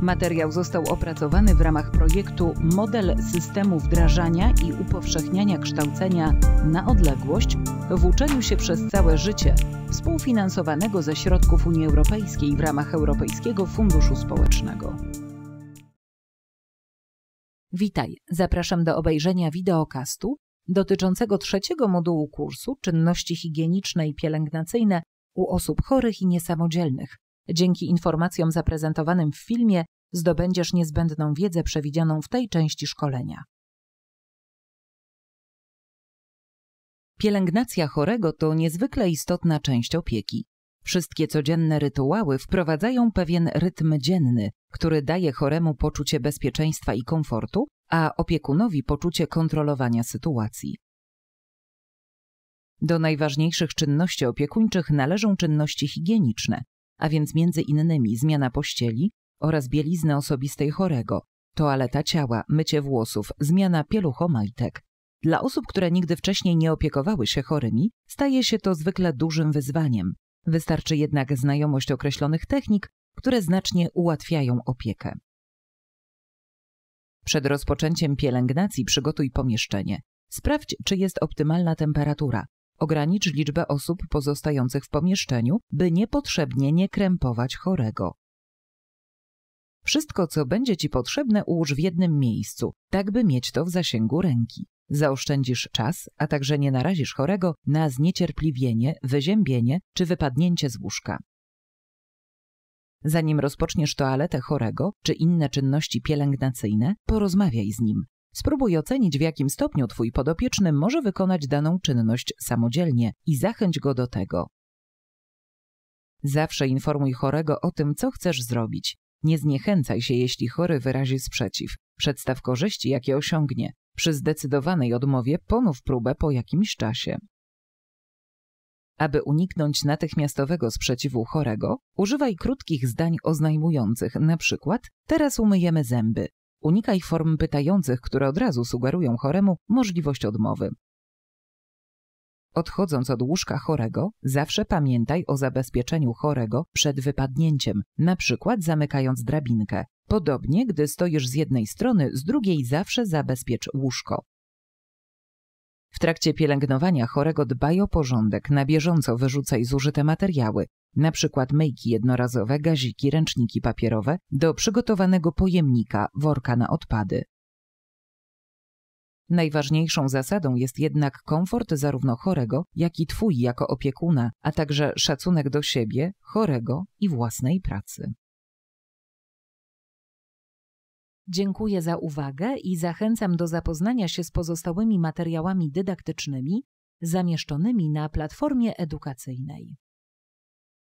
Materiał został opracowany w ramach projektu Model systemu wdrażania i upowszechniania kształcenia na odległość w uczeniu się przez całe życie, współfinansowanego ze środków Unii Europejskiej w ramach Europejskiego Funduszu Społecznego. Witaj, zapraszam do obejrzenia wideokastu dotyczącego trzeciego modułu kursu Czynności higieniczne i pielęgnacyjne u osób chorych i niesamodzielnych Dzięki informacjom zaprezentowanym w filmie zdobędziesz niezbędną wiedzę przewidzianą w tej części szkolenia. Pielęgnacja chorego to niezwykle istotna część opieki. Wszystkie codzienne rytuały wprowadzają pewien rytm dzienny, który daje choremu poczucie bezpieczeństwa i komfortu, a opiekunowi poczucie kontrolowania sytuacji. Do najważniejszych czynności opiekuńczych należą czynności higieniczne, a więc między innymi zmiana pościeli oraz bielizny osobistej chorego, toaleta ciała, mycie włosów, zmiana pieluchomajtek. Dla osób, które nigdy wcześniej nie opiekowały się chorymi, staje się to zwykle dużym wyzwaniem. Wystarczy jednak znajomość określonych technik, które znacznie ułatwiają opiekę. Przed rozpoczęciem pielęgnacji przygotuj pomieszczenie. Sprawdź, czy jest optymalna temperatura. Ogranicz liczbę osób pozostających w pomieszczeniu, by niepotrzebnie nie krępować chorego. Wszystko, co będzie Ci potrzebne, ułóż w jednym miejscu, tak by mieć to w zasięgu ręki. Zaoszczędzisz czas, a także nie narazisz chorego na zniecierpliwienie, wyziębienie czy wypadnięcie z łóżka. Zanim rozpoczniesz toaletę chorego czy inne czynności pielęgnacyjne, porozmawiaj z nim. Spróbuj ocenić, w jakim stopniu Twój podopieczny może wykonać daną czynność samodzielnie i zachęć go do tego. Zawsze informuj chorego o tym, co chcesz zrobić. Nie zniechęcaj się, jeśli chory wyrazi sprzeciw. Przedstaw korzyści, jakie osiągnie. Przy zdecydowanej odmowie ponów próbę po jakimś czasie. Aby uniknąć natychmiastowego sprzeciwu chorego, używaj krótkich zdań oznajmujących, na przykład teraz umyjemy zęby, Unikaj form pytających, które od razu sugerują choremu możliwość odmowy. Odchodząc od łóżka chorego, zawsze pamiętaj o zabezpieczeniu chorego przed wypadnięciem, na przykład zamykając drabinkę. Podobnie, gdy stoisz z jednej strony, z drugiej zawsze zabezpiecz łóżko. W trakcie pielęgnowania chorego dbaj o porządek, na bieżąco wyrzucaj zużyte materiały, na przykład myjki jednorazowe, gaziki, ręczniki papierowe, do przygotowanego pojemnika, worka na odpady. Najważniejszą zasadą jest jednak komfort zarówno chorego, jak i twój jako opiekuna, a także szacunek do siebie, chorego i własnej pracy. Dziękuję za uwagę i zachęcam do zapoznania się z pozostałymi materiałami dydaktycznymi zamieszczonymi na platformie edukacyjnej.